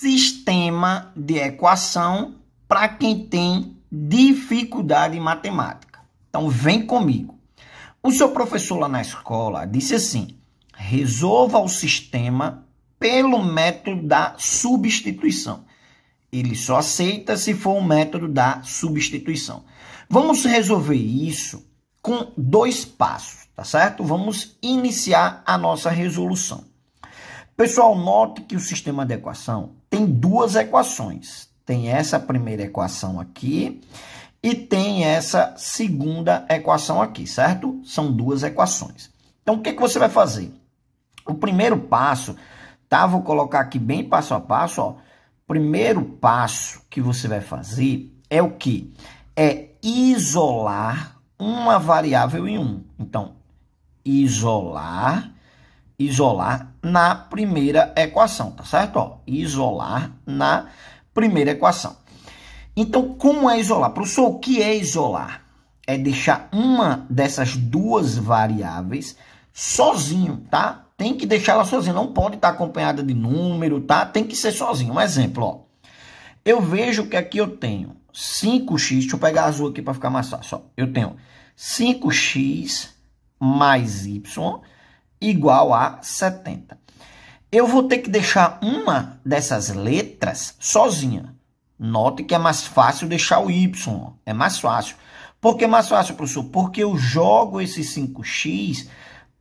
sistema de equação para quem tem dificuldade em matemática. Então, vem comigo. O seu professor lá na escola disse assim: resolva o sistema pelo método da substituição. Ele só aceita se for o método da substituição. Vamos resolver isso com dois passos, tá certo? Vamos iniciar a nossa resolução. Pessoal, note que o sistema de equação tem duas equações. Tem essa primeira equação aqui e tem essa segunda equação aqui, certo? São duas equações. Então, o que, que você vai fazer? O primeiro passo, tá? Vou colocar aqui bem passo a passo, ó. Primeiro passo que você vai fazer é o que? É isolar uma variável em um. Então, isolar, isolar na primeira equação, tá certo? Ó, isolar na primeira equação. Então, como é isolar? Professor, o que é isolar? É deixar uma dessas duas variáveis sozinho, tá? Tem que deixar ela sozinha, não pode estar tá acompanhada de número, tá? Tem que ser sozinho. Um exemplo, ó. Eu vejo que aqui eu tenho 5x, deixa eu pegar azul aqui para ficar mais fácil, ó. Eu tenho 5x mais y igual a 70. Eu vou ter que deixar uma dessas letras sozinha. Note que é mais fácil deixar o Y, é mais fácil. Por que mais fácil, professor? Porque eu jogo esse 5x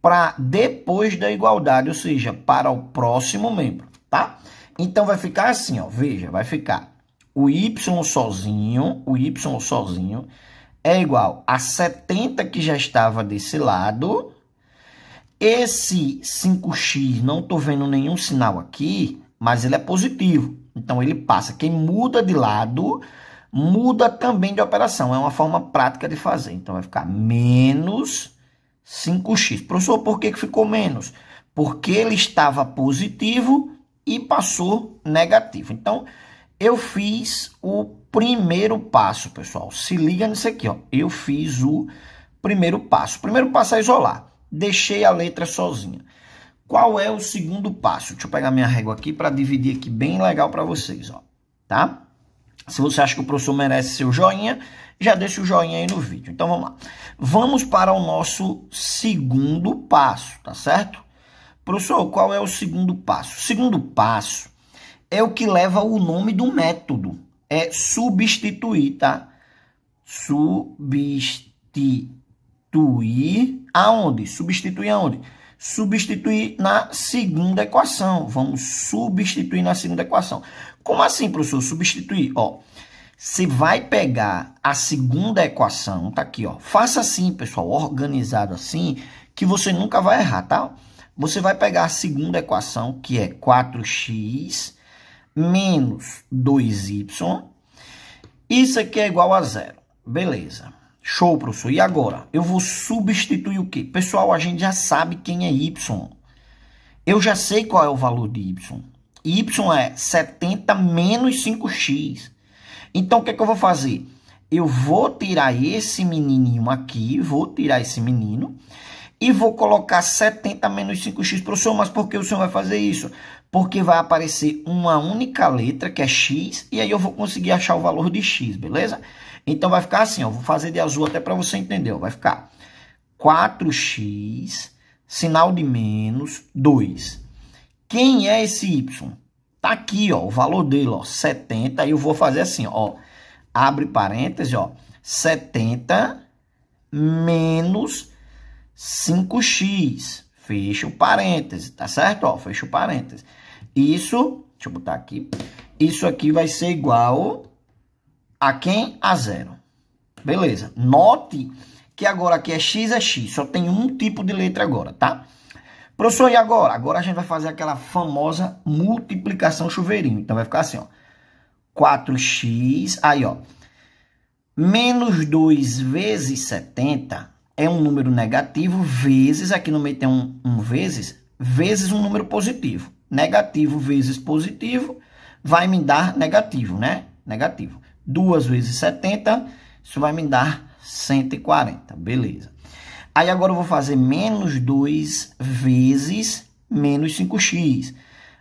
para depois da igualdade, ou seja, para o próximo membro, tá? Então vai ficar assim, ó, veja, vai ficar o y sozinho, o y sozinho é igual a 70 que já estava desse lado esse 5x, não estou vendo nenhum sinal aqui, mas ele é positivo. Então, ele passa. Quem muda de lado, muda também de operação. É uma forma prática de fazer. Então, vai ficar menos 5x. Professor, por que, que ficou menos? Porque ele estava positivo e passou negativo. Então, eu fiz o primeiro passo, pessoal. Se liga nisso aqui, ó. Eu fiz o primeiro passo. O primeiro passo é isolar. Deixei a letra sozinha. Qual é o segundo passo? Deixa eu pegar minha régua aqui para dividir aqui bem legal para vocês, ó, tá? Se você acha que o professor merece seu joinha, já deixa o joinha aí no vídeo. Então vamos lá. Vamos para o nosso segundo passo, tá certo? Professor, qual é o segundo passo? O segundo passo é o que leva o nome do método. É substituir, tá? Substituir substituir aonde? Substituir aonde? Substituir na segunda equação. Vamos substituir na segunda equação. Como assim, professor? Substituir, ó. Você vai pegar a segunda equação, tá aqui, ó. Faça assim, pessoal, organizado assim, que você nunca vai errar, tá? Você vai pegar a segunda equação, que é 4x menos 2y. Isso aqui é igual a zero. Beleza. Show, professor. E agora? Eu vou substituir o quê? Pessoal, a gente já sabe quem é Y. Eu já sei qual é o valor de Y. Y é 70 menos 5X. Então, o que, é que eu vou fazer? Eu vou tirar esse menininho aqui, vou tirar esse menino, e vou colocar 70 menos 5x, professor, mas por que o senhor vai fazer isso? porque vai aparecer uma única letra, que é X, e aí eu vou conseguir achar o valor de X, beleza? Então vai ficar assim, ó, vou fazer de azul até para você entender, ó, vai ficar 4X, sinal de menos, 2. Quem é esse Y? Tá aqui, ó, o valor dele, ó, 70, e eu vou fazer assim, ó, abre parênteses, ó, 70 menos 5X, Fecha o parêntese, tá certo? Ó, fecha o parêntese. Isso, deixa eu botar aqui, isso aqui vai ser igual a quem? A zero. Beleza. Note que agora aqui é x é x, só tem um tipo de letra agora, tá? Professor, e agora? Agora a gente vai fazer aquela famosa multiplicação chuveirinho. Então vai ficar assim, ó. 4x, aí ó, menos 2 vezes 70 é um número negativo vezes, aqui no meio tem um, um vezes, vezes um número positivo. Negativo vezes positivo vai me dar negativo, né? Negativo. 2 vezes 70, isso vai me dar 140, beleza. Aí agora eu vou fazer menos 2 vezes menos 5x.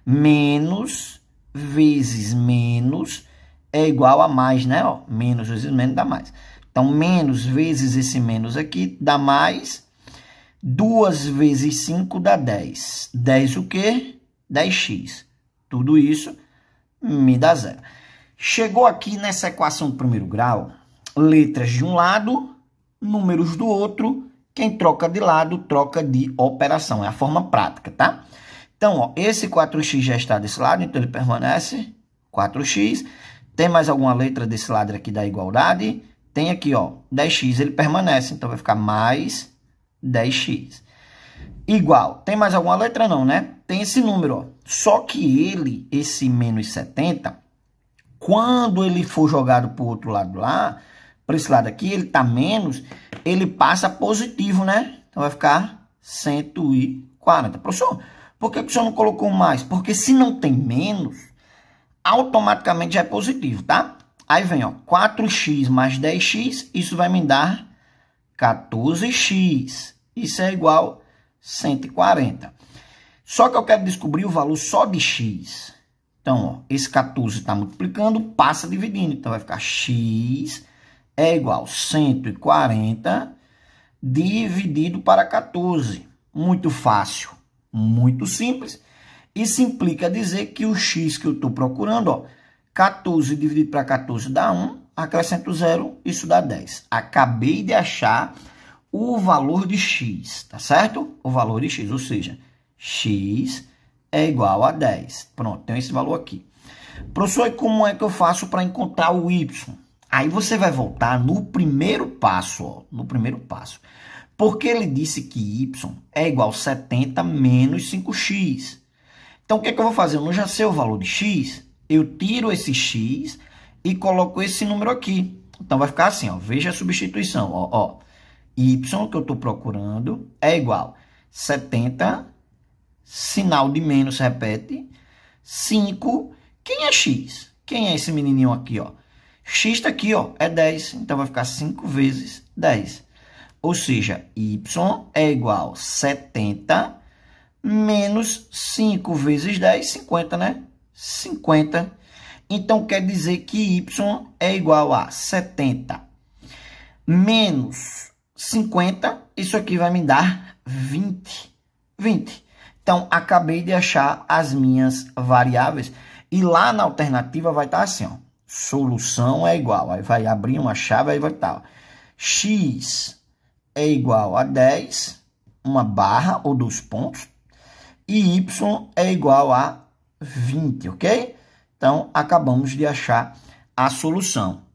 Menos vezes menos é igual a mais, né? Ó, menos vezes menos dá mais. Então, menos vezes esse menos aqui dá mais. 2 vezes 5 dá 10. 10 o quê? 10x. Tudo isso me dá zero. Chegou aqui nessa equação de primeiro grau, letras de um lado, números do outro. Quem troca de lado, troca de operação. É a forma prática, tá? Então, ó, esse 4x já está desse lado, então ele permanece 4x. Tem mais alguma letra desse lado aqui da igualdade? tem aqui, ó, 10x, ele permanece, então vai ficar mais 10x. Igual, tem mais alguma letra não, né? Tem esse número, ó. Só que ele, esse menos 70, quando ele for jogado para o outro lado lá, para esse lado aqui, ele tá menos, ele passa positivo, né? Então vai ficar 140. Professor, por que, que o senhor não colocou mais? Porque se não tem menos, automaticamente já é positivo, tá? Aí vem, ó, 4x mais 10x, isso vai me dar 14x. Isso é igual a 140. Só que eu quero descobrir o valor só de x. Então, ó, esse 14 está multiplicando, passa dividindo. Então, vai ficar x é igual a 140 dividido para 14. Muito fácil, muito simples. Isso implica dizer que o x que eu estou procurando, ó, 14 dividido para 14 dá 1, acrescento 0, isso dá 10. Acabei de achar o valor de x, tá certo? O valor de x, ou seja, x é igual a 10. Pronto, tem esse valor aqui. Professor, como é que eu faço para encontrar o y? Aí você vai voltar no primeiro passo, ó, no primeiro passo. Porque ele disse que y é igual a 70 menos 5x. Então, o que, é que eu vou fazer? Eu não já sei o valor de x, eu tiro esse x e coloco esse número aqui. Então, vai ficar assim, ó, veja a substituição, ó, ó. y que eu estou procurando é igual a 70, sinal de menos, repete, 5, quem é x? Quem é esse menininho aqui, ó? x está aqui, ó, é 10, então vai ficar 5 vezes 10. Ou seja, y é igual a 70 menos 5 vezes 10, 50, né? 50. Então, quer dizer que Y é igual a 70 menos 50. Isso aqui vai me dar 20. 20. Então, acabei de achar as minhas variáveis. E lá na alternativa vai estar tá assim, ó. Solução é igual. Aí vai abrir uma chave, aí vai estar, tá, ó. X é igual a 10, uma barra ou dois pontos. E Y é igual a 20, ok? Então, acabamos de achar a solução.